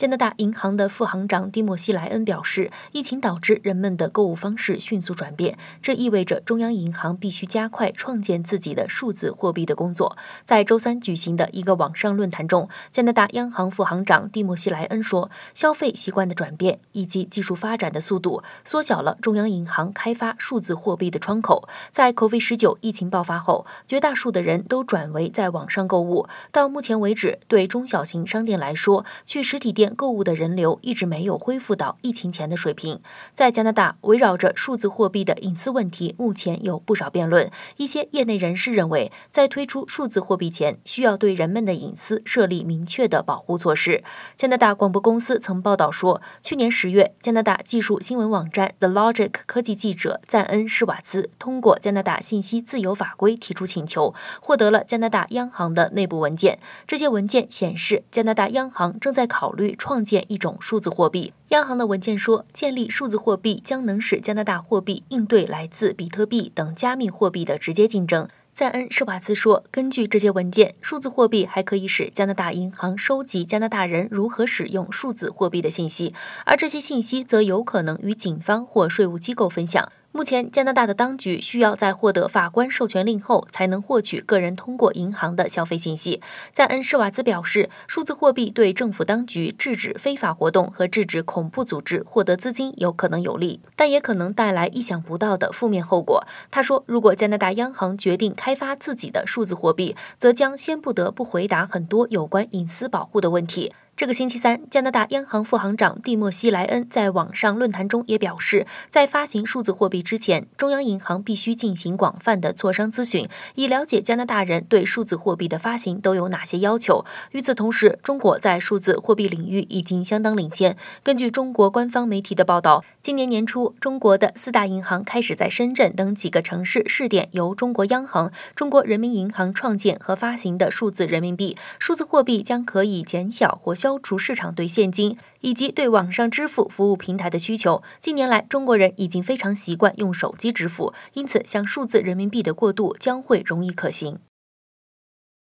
加拿大银行的副行长蒂莫西·莱恩表示，疫情导致人们的购物方式迅速转变，这意味着中央银行必须加快创建自己的数字货币的工作。在周三举行的一个网上论坛中，加拿大央行副行长蒂莫西·莱恩说：“消费习惯的转变以及技术发展的速度，缩小了中央银行开发数字货币的窗口。”在 COVID-19 疫情爆发后，绝大多数的人都转为在网上购物。到目前为止，对中小型商店来说，去实体店。购物的人流一直没有恢复到疫情前的水平。在加拿大，围绕着数字货币的隐私问题，目前有不少辩论。一些业内人士认为，在推出数字货币前，需要对人们的隐私设立明确的保护措施。加拿大广播公司曾报道说，去年十月，加拿大技术新闻网站 The Logic 科技记者赞恩·施瓦兹通过加拿大信息自由法规提出请求，获得了加拿大央行的内部文件。这些文件显示，加拿大央行正在考虑。创建一种数字货币。央行的文件说，建立数字货币将能使加拿大货币应对来自比特币等加密货币的直接竞争。赞恩·施瓦茨说，根据这些文件，数字货币还可以使加拿大银行收集加拿大人如何使用数字货币的信息，而这些信息则有可能与警方或税务机构分享。目前，加拿大的当局需要在获得法官授权令后，才能获取个人通过银行的消费信息。在恩施瓦兹表示，数字货币对政府当局制止非法活动和制止恐怖组织获得资金有可能有利，但也可能带来意想不到的负面后果。他说，如果加拿大央行决定开发自己的数字货币，则将先不得不回答很多有关隐私保护的问题。这个星期三，加拿大央行副行长蒂莫西·莱恩在网上论坛中也表示，在发行数字货币之前，中央银行必须进行广泛的磋商咨询，以了解加拿大人对数字货币的发行都有哪些要求。与此同时，中国在数字货币领域已经相当领先。根据中国官方媒体的报道，今年年初，中国的四大银行开始在深圳等几个城市试点由中国央行中国人民银行创建和发行的数字人民币数字货币，将可以减小或消。消除市场对现金以及对网上支付服务平台的需求。近年来，中国人已经非常习惯用手机支付，因此，向数字人民币的过渡将会容易可行。